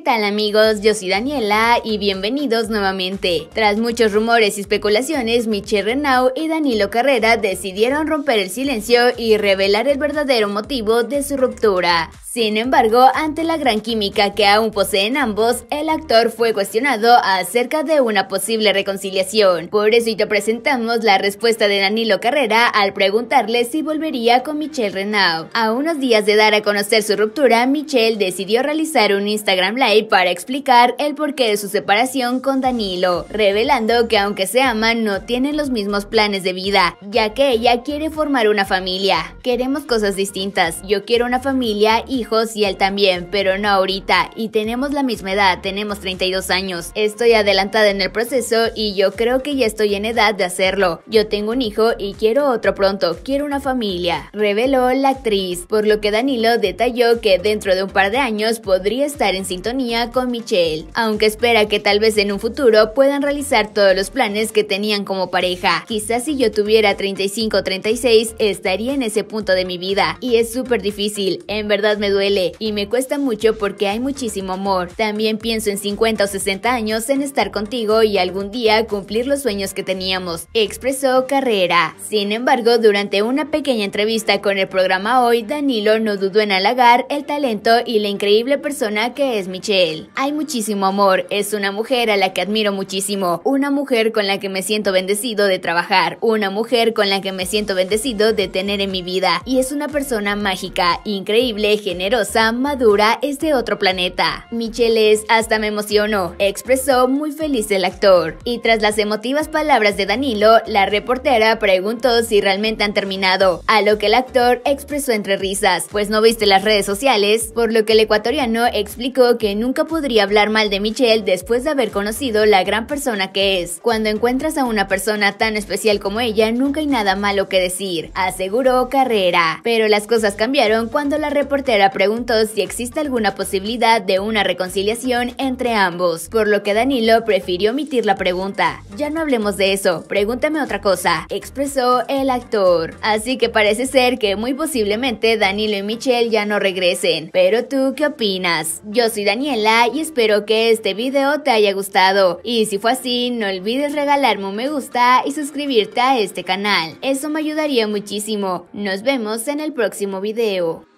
¿Qué tal amigos? Yo soy Daniela y bienvenidos nuevamente. Tras muchos rumores y especulaciones, Michelle Renau y Danilo Carrera decidieron romper el silencio y revelar el verdadero motivo de su ruptura. Sin embargo, ante la gran química que aún poseen ambos, el actor fue cuestionado acerca de una posible reconciliación. Por eso te presentamos la respuesta de Danilo Carrera al preguntarle si volvería con Michelle Renaud. A unos días de dar a conocer su ruptura, Michelle decidió realizar un Instagram Live para explicar el porqué de su separación con Danilo, revelando que aunque se aman no tienen los mismos planes de vida, ya que ella quiere formar una familia. Queremos cosas distintas, yo quiero una familia y hijos y él también, pero no ahorita. Y tenemos la misma edad, tenemos 32 años. Estoy adelantada en el proceso y yo creo que ya estoy en edad de hacerlo. Yo tengo un hijo y quiero otro pronto, quiero una familia, reveló la actriz, por lo que Danilo detalló que dentro de un par de años podría estar en sintonía con Michelle, aunque espera que tal vez en un futuro puedan realizar todos los planes que tenían como pareja. Quizás si yo tuviera 35 o 36 estaría en ese punto de mi vida y es súper difícil, en verdad me duele y me cuesta mucho porque hay muchísimo amor. También pienso en 50 o 60 años en estar contigo y algún día cumplir los sueños que teníamos, expresó Carrera. Sin embargo, durante una pequeña entrevista con el programa Hoy, Danilo no dudó en halagar el talento y la increíble persona que es Michelle. Hay muchísimo amor, es una mujer a la que admiro muchísimo, una mujer con la que me siento bendecido de trabajar, una mujer con la que me siento bendecido de tener en mi vida y es una persona mágica, increíble, genial generosa, madura, es de otro planeta. Michelle es hasta me emocionó, expresó muy feliz el actor. Y tras las emotivas palabras de Danilo, la reportera preguntó si realmente han terminado, a lo que el actor expresó entre risas, pues no viste las redes sociales, por lo que el ecuatoriano explicó que nunca podría hablar mal de Michelle después de haber conocido la gran persona que es. Cuando encuentras a una persona tan especial como ella, nunca hay nada malo que decir, aseguró Carrera. Pero las cosas cambiaron cuando la reportera preguntó si existe alguna posibilidad de una reconciliación entre ambos, por lo que Danilo prefirió omitir la pregunta. Ya no hablemos de eso, pregúntame otra cosa, expresó el actor. Así que parece ser que muy posiblemente Danilo y Michelle ya no regresen. Pero tú, ¿qué opinas? Yo soy Daniela y espero que este video te haya gustado. Y si fue así, no olvides regalarme un me gusta y suscribirte a este canal. Eso me ayudaría muchísimo. Nos vemos en el próximo video.